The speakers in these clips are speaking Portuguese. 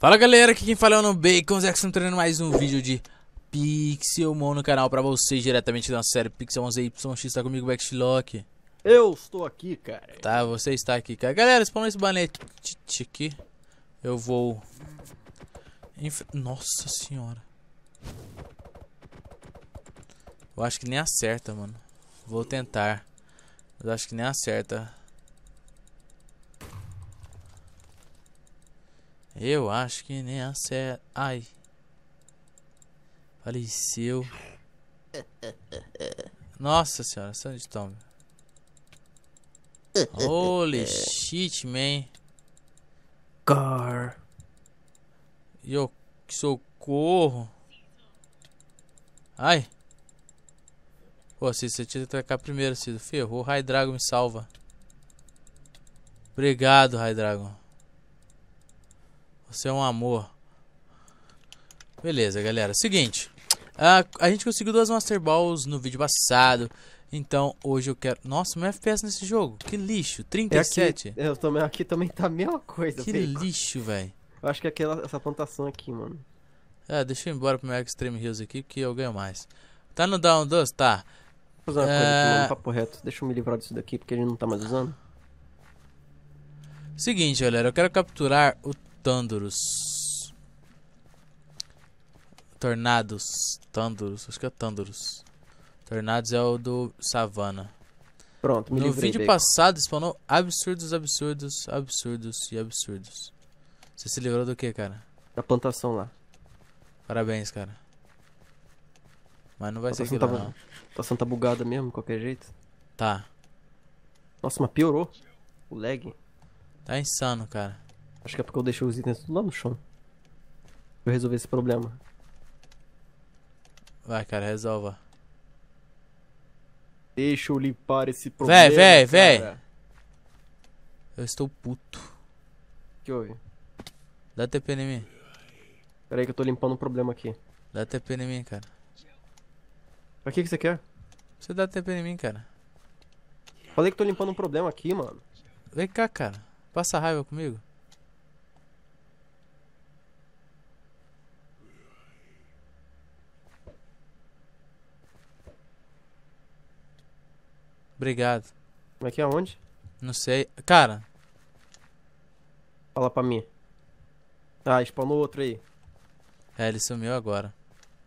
Fala galera, aqui quem fala é o Bacon, Zé que treinando mais um vídeo de Pixelmon no canal pra vocês, diretamente da série Pixelmon ZYX, tá comigo Backlock. Eu estou aqui, cara. Tá, você está aqui, cara. Galera, spawn esse banete aqui. Eu vou... Inf... Nossa senhora. Eu acho que nem acerta, mano. Vou tentar. Mas acho que nem acerta. Eu acho que nem a série. Ai. Faleceu. Nossa senhora, Sandy Tom. Holy shit, man. Car. Yo, socorro. Ai. Pô, se você tinha que atacar primeiro, Cido. Ferrou. Raidrago me salva. Obrigado, Raidrago. Você é um amor. Beleza, galera. Seguinte. A, a gente conseguiu duas Master Balls no vídeo passado. Então, hoje eu quero... Nossa, meu é FPS nesse jogo. Que lixo. 37. É aqui, eu também, aqui também tá a mesma coisa. Que perigo. lixo, velho. Eu acho que é aquela, essa plantação aqui, mano. É, deixa eu ir embora pro meu Extreme Hills aqui, porque eu ganho mais. Tá no Down 2? Tá. Vou fazer uma é... coisa aqui, é. papo reto. Deixa eu me livrar disso daqui, porque gente não tá mais usando. Seguinte, galera, eu quero capturar o Tândoros. Tornados. Tândoros. Acho que é Tândoros. Tornados é o do Savana. Pronto, me No vídeo bacon. passado spawnou absurdos, absurdos, absurdos e absurdos. Você se livrou do que, cara? Da plantação lá. Parabéns, cara. Mas não vai ser aquilo, tá, não. A tá bugada mesmo, de qualquer jeito. Tá. Nossa, mas piorou. O lag. Tá insano, cara. Acho que é porque eu deixei os itens tudo lá no chão. Pra resolver esse problema. Vai, cara, resolva. Deixa eu limpar esse problema. Véi, véi, véi. Eu estou puto. que houve? Dá TP em mim. Pera aí que eu tô limpando um problema aqui. Dá TP em mim, cara. Pra que que você quer? Você dá TP em mim, cara. Falei que tô limpando um problema aqui, mano. Vem cá, cara. Passa raiva comigo. Obrigado. Como é que é onde? Não sei. Cara. Fala pra mim. Ah, spawnou outro aí. É, ele sumiu agora.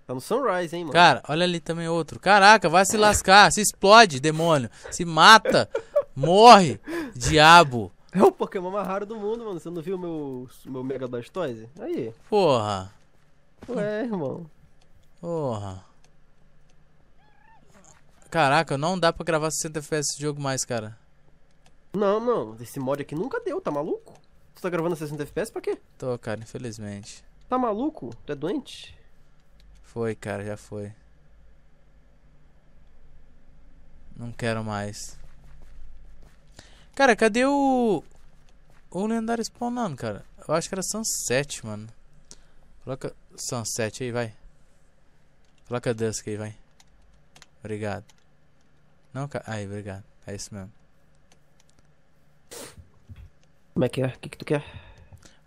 Tá no Sunrise, hein, mano. Cara, olha ali também outro. Caraca, vai se lascar. se explode, demônio. Se mata. morre. Diabo. É o Pokémon mais raro do mundo, mano. Você não viu meu, meu Mega Blastoise? Aí. Porra. Ué, irmão. Porra. Caraca, não dá pra gravar 60 FPS esse jogo mais, cara. Não, não. Esse mod aqui nunca deu, tá maluco? Tu tá gravando 60 FPS pra quê? Tô, cara, infelizmente. Tá maluco? Tu é doente? Foi, cara, já foi. Não quero mais. Cara, cadê o. O lendário spawnando, cara? Eu acho que era Sunset, mano. Coloca Sunset aí, vai. Coloca Dusk aí, vai. Obrigado. Não, cara. Aí, obrigado. É isso mesmo. Como é que é? O que, que tu quer?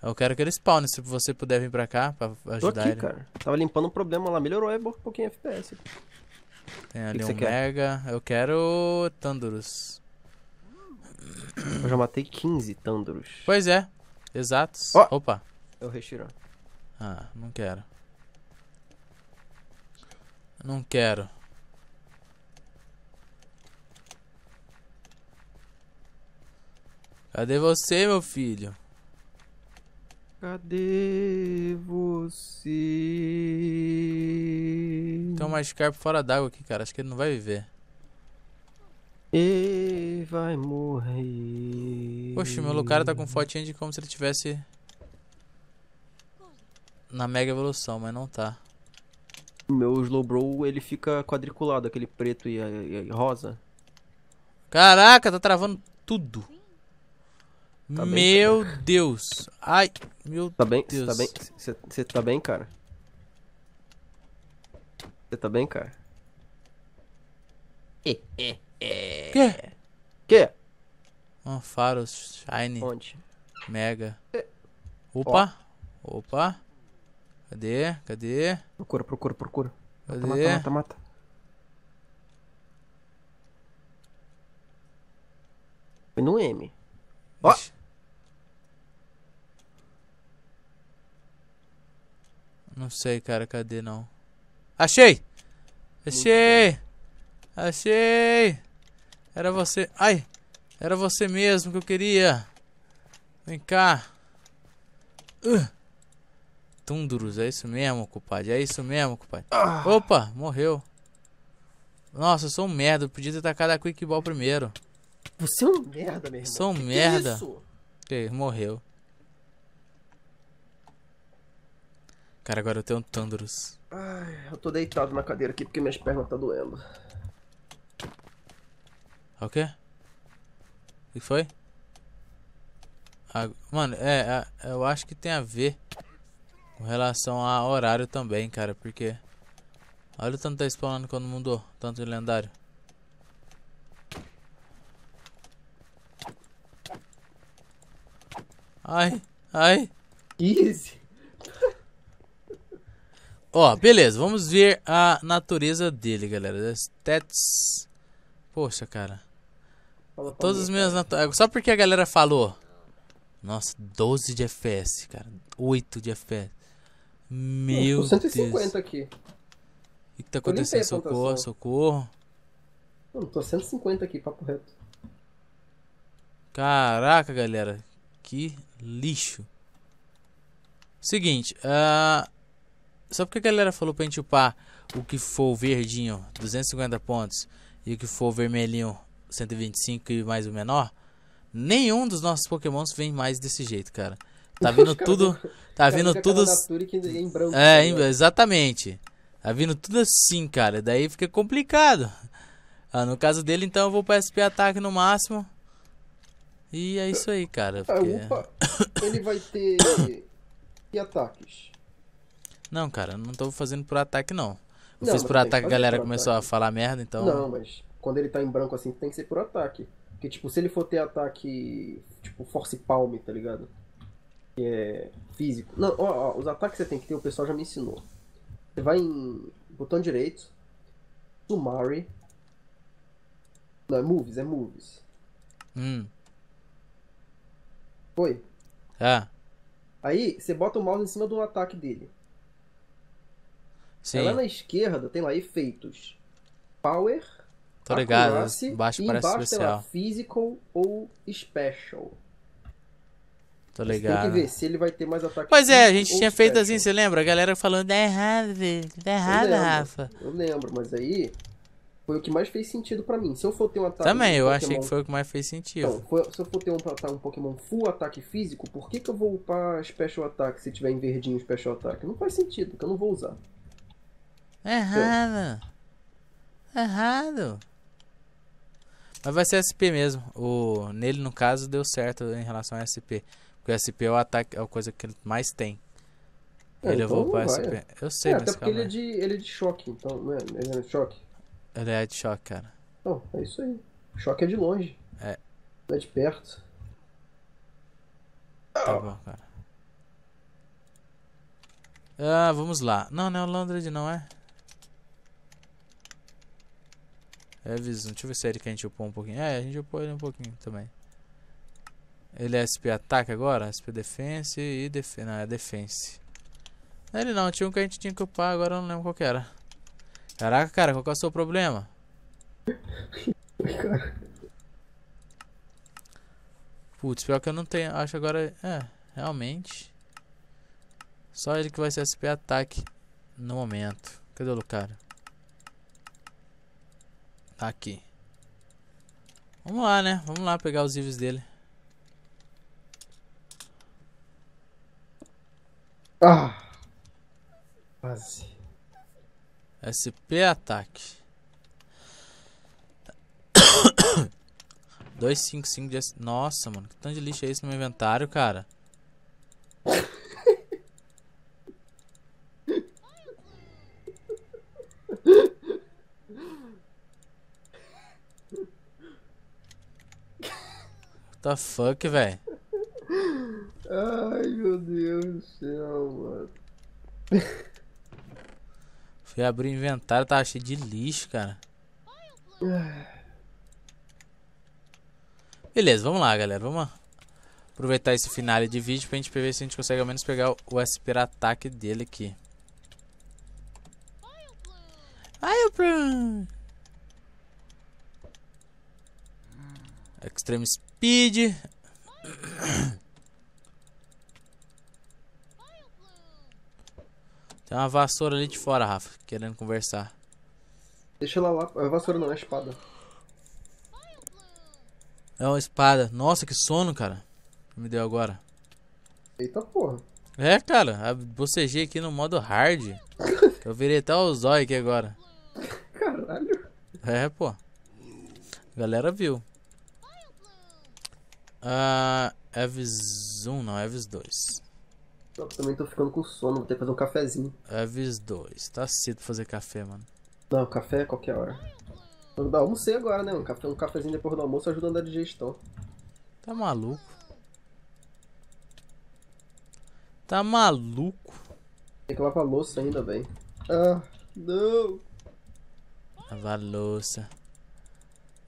Eu quero que ele spawne, se você puder vir pra cá pra ajudar Tô aqui, ele. cara. Tava limpando um problema lá, melhorou é um pouquinho FPS. Tem ali que que um mega. Quer? Eu quero Tandurus. Eu já matei 15 Tandurus. Pois é, exatos. Oh! Opa. Eu retiro. Ah, não quero. Não quero. Cadê você, meu filho? Cadê você? Tem uma Scarp fora d'água aqui, cara. Acho que ele não vai viver. E vai morrer. Poxa, meu cara tá com fotinha de como se ele tivesse na mega evolução, mas não tá. Meu Slowbro, ele fica quadriculado, aquele preto e, e, e rosa. Caraca, tá travando tudo. Tá, tá meu Deus. Ai, meu tá bem, Deus. Tá bem? Você tá bem, cara? Você tá bem, cara? Que? É, é, é. Que? Um Faros shiny. Onde? Mega. Opa. Ó. Opa. Cadê? Cadê? Procura, procura, procura. Cadê? Mata, mata, mata. mata. Foi no M. Ó. Ixi. Não sei, cara, cadê não? Achei! Achei! Achei! Era você. Ai! Era você mesmo que eu queria. Vem cá. Uh. Tundurus, é isso mesmo, compadre. É isso mesmo, compadre. Ah. Opa, morreu. Nossa, eu sou um merda. Eu podia ter tacado a Quick Ball primeiro. Você é um merda, meu irmão. Sou um que é merda. Que isso? Ok, morreu. Cara, agora eu tenho um Tandros. Ai, eu tô deitado na cadeira aqui porque minhas pernas tá doendo. Ah, o quê? O que foi? Ah, mano, é, é, eu acho que tem a ver com relação a horário também, cara, porque... Olha o tanto tá spawnando quando mudou, tanto de lendário. Ai, ai. Easy. Ó, beleza, vamos ver a natureza dele, galera. Stats. Poxa, cara. Todas as minhas natu... Só porque a galera falou. Nossa, 12 de FS, cara. 8 de FS. Meu Deus. 150 aqui. O que tá acontecendo? Socorro, socorro. Mano, tô 150 aqui, papo reto. Caraca, galera. Que lixo. Seguinte, uh, só porque a galera falou pra gente upar o que for verdinho, 250 pontos, e o que for vermelhinho, 125 e mais o menor, nenhum dos nossos pokémons vem mais desse jeito, cara. Tá vindo tudo. Tá vindo tudo. É, tá exatamente. Tá vindo tudo assim, cara. Daí fica complicado. Ah, no caso dele, então eu vou para SP ataque no máximo. E é isso aí, cara. Ah, porque... ele vai ter. E ataques? Não, cara, não tô fazendo por ataque, não. Eu não, fiz por ataque, a galera começou ataque. a falar merda, então. Não, mas quando ele tá em branco assim, tem que ser por ataque. Porque, tipo, se ele for ter ataque, tipo, force palm, tá ligado? Que é físico. Não, ó, ó, os ataques você tem que ter, o pessoal já me ensinou. Você vai em botão direito, Sumari. Não, é moves, é moves. Hum. Foi? Ah. Aí, você bota o mouse em cima do ataque dele. Sim. Ela é na esquerda tem lá efeitos. Power, Tô ligado, embaixo e parece embaixo especial. Tem lá, physical ou special. Tô ligado. Tem que ver se ele vai ter mais ataque. Pois é, a gente tinha feito assim, você lembra? A galera falando, dá tá errado, velho. Dá tá errado, Rafa. Eu lembro, mas aí foi o que mais fez sentido pra mim. Se eu for ter um ataque. Também, eu Pokémon... achei que foi o que mais fez sentido. Então, foi... se eu for ter um, tá, um Pokémon full ataque físico, por que, que eu vou upar Special Attack se tiver em verdinho Special Attack? Não faz sentido, porque eu não vou usar. Errado. Errado. Mas vai ser SP mesmo. O, nele, no caso, deu certo em relação ao SP. Porque o SP é o ataque, é a coisa que ele mais tem. É, ele então levou pra SP. Eu sei, é, mas até porque ele é, de, ele é de choque, então. Não é, ele é de choque? Ele é de choque, cara. Não, é isso aí. O choque é de longe. É. Não é de perto. Tá ah. bom, cara. Ah, vamos lá. Não, não é o Londres, não é? É, visão. Deixa eu ver se ele que a gente upou um pouquinho. É, a gente upou ele um pouquinho também. Ele é SP ataque agora? SP defense e defense. Não, é defense. Ele não, tinha um que a gente tinha que upar, agora eu não lembro qual que era. Caraca, cara, qual que é o seu problema? Putz, pior que eu não tenho. Acho agora. É, realmente. Só ele que vai ser SP ataque no momento. Cadê o cara? Tá aqui. Vamos lá, né? Vamos lá pegar os livros dele. Ah! Quase. SP ataque. 255 de... Nossa, mano. Que tanto de lixo é esse no meu inventário, cara? the fuck, velho? Ai, meu Deus do céu, mano. Fui abrir o inventário, tava cheio de lixo, cara. Beleza, vamos lá, galera. Vamos aproveitar esse final de vídeo pra gente ver se a gente consegue ao menos pegar o SP ataque dele aqui. Ai, o Prune! Extreme Speed. Speed. Tem uma vassoura ali de fora, Rafa, querendo conversar. Deixa ela lá. É vassoura não, é espada. É uma espada. Nossa, que sono, cara. Me deu agora. Eita porra. É, cara. Bocejei aqui no modo hard. Eu virei até o zóio aqui agora. Caralho. É, pô. A galera viu. Ah, Eves 1, não, Eves 2. Eu também tô ficando com sono, vou ter que fazer um cafezinho. Eves 2, tá cedo pra fazer café, mano. Não, café é qualquer hora. dar almocei agora, né? Um, café, um cafezinho depois do almoço ajuda na digestão. Tá maluco? Tá maluco? Tem que lavar louça ainda, velho. Ah, não! Lavar louça.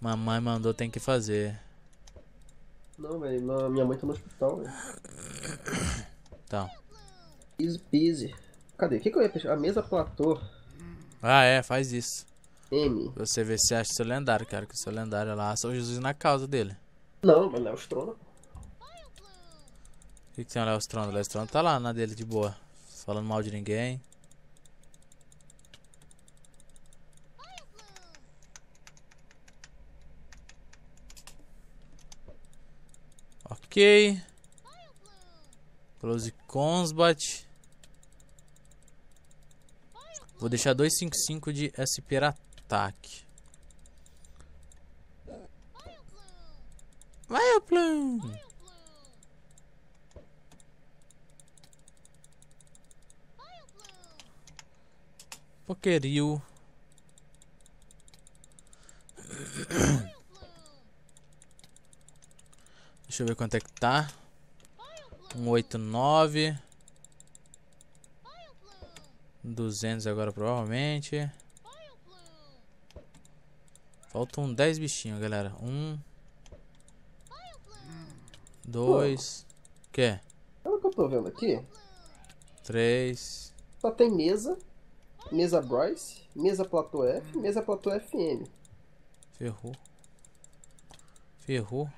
Mamãe mandou, tem que fazer. Não, velho, minha mãe tá no hospital, velho. Né? Então. Tá. Easy peasy. Cadê? O que, que eu ia pescar? A mesa platô. Ah, é, faz isso. M. Você vê se acha seu lendário, cara, que o seu lendário é lá, São Jesus na causa dele. Não, mas Léo Strono. O que, que tem o Léo Strono? O Léo Strono tá lá na dele de boa. Falando mal de ninguém. ok. Close Combat. Vou deixar 255 de SP ataque. Vai, o Plum! Pokeril. Deixa eu ver quanto é que tá. 189. 200 agora provavelmente. Faltam 10 bichinhos, galera. Um. Dois. Pô, que? Olha o que eu tô vendo aqui. Três. Só tem mesa. Mesa Bryce. Mesa Platô F. Mesa Platô FM. Ferrou. Ferrou.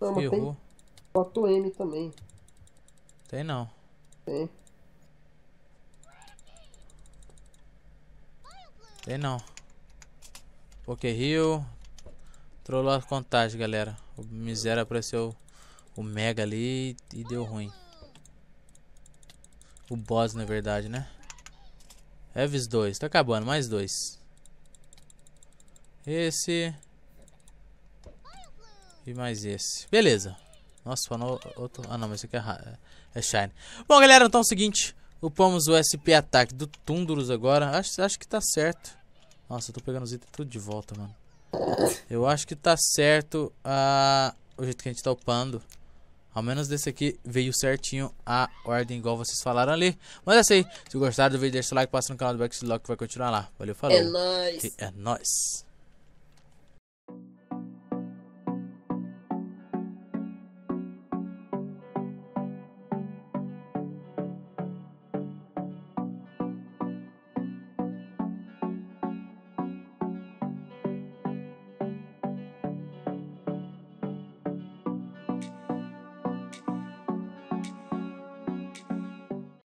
Não, mas Errou. tem m também. Tem não. Tem. Tem não. Poké Rio. Trollou a contagem galera. O Miséria apareceu o Mega ali e deu ruim. O boss, na verdade, né? Eves 2. Tá acabando. Mais dois. Esse... E mais esse. Beleza. Nossa, falou outro... Ah, não, mas esse aqui é, é Shine. Bom, galera, então é o seguinte. Upamos o SP ataque do Tundurus agora. Acho, acho que tá certo. Nossa, eu tô pegando os itens tudo de volta, mano. Eu acho que tá certo a... o jeito que a gente tá upando. Ao menos desse aqui veio certinho a ordem igual vocês falaram ali. Mas é isso aí. Se gostaram do vídeo, deixa o like, passa no canal do Backstreet Lock que vai continuar lá. Valeu, falou. É nóis. é nóis.